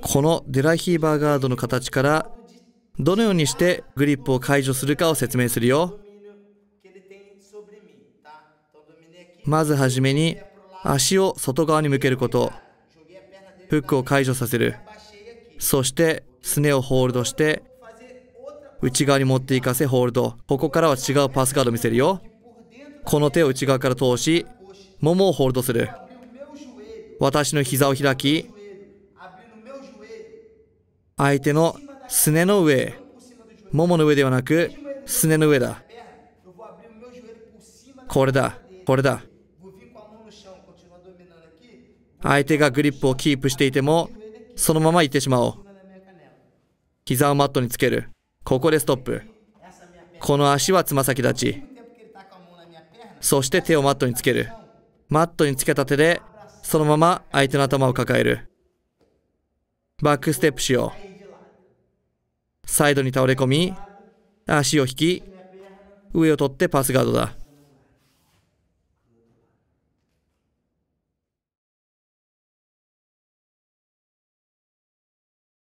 このデラヒーバーガードの形からどのようにしてグリップを解除するかを説明するよまずはじめに足を外側に向けることフックを解除させるそしてすねをホールドして内側に持っていかせホールドここからは違うパスガード見せるよこの手を内側から通しももをホールドする私の膝を開き相手のすねの上、ももの上ではなく、すねの上だ。これだ、これだ。相手がグリップをキープしていても、そのまま行ってしまおう。膝をマットにつける。ここでストップ。この足はつま先立ち。そして手をマットにつける。マットにつけた手で、そのまま相手の頭を抱える。バックステップしよう。サイドに倒れ込み、足を引き、上を取ってパスガードだ。